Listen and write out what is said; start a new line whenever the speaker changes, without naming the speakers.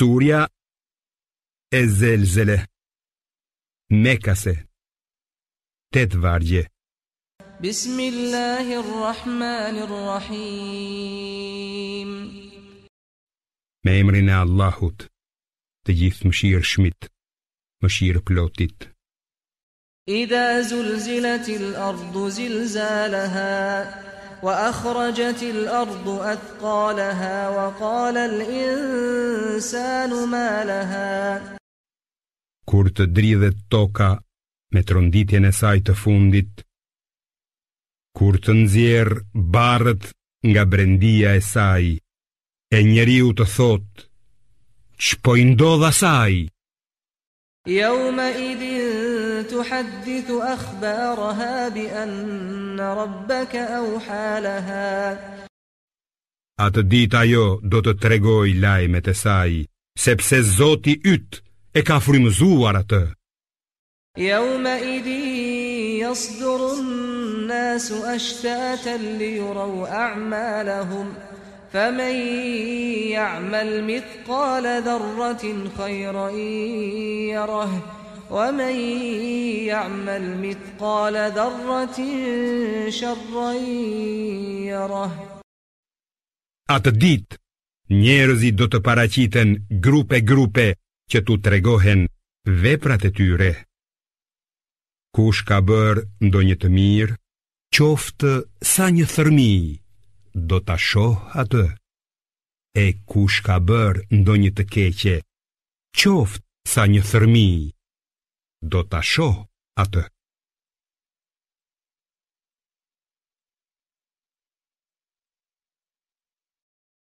Surja e zelzele Mekase Tet vargje
Bismillahirrahmanirrahim
Me emrin e Allahut Të gjithë më shirë shmit Më shirë plotit
Ida zulzilatil ardu zilzalaha وأخرجت الأرض أثقالها وقال الإنسان ما لها
Kur të dridhet toka me tronditjen e saj të fundit Kur të nxjerr barrët nga brendia e saj e njeriu të thot ç'po i ndodh asaj
Yawma idhin tuhadithu akhbaraha bi anna rabbaka au halaha
A të dit ajo do të tregoj lajmet e saj, sepse zoti ytë e ka frymëzuar atë
Yawma idhi yasdurun nasu ashtaten li juro a'malahum فمن يعمل مثقال ذرة خيرا يره ومن يعمل مثقال ذرة شرا يره
Atë dit, njerëzit do të paracitën grupe-grupe që tu tregohen veprat e tyre. Kush ka bërë ndonjë të mirë, qoftë sa një thërmijë, do ta atë. E kush ka bër ndonjë të keqe, qoftë sa një thërmi, do ta atë.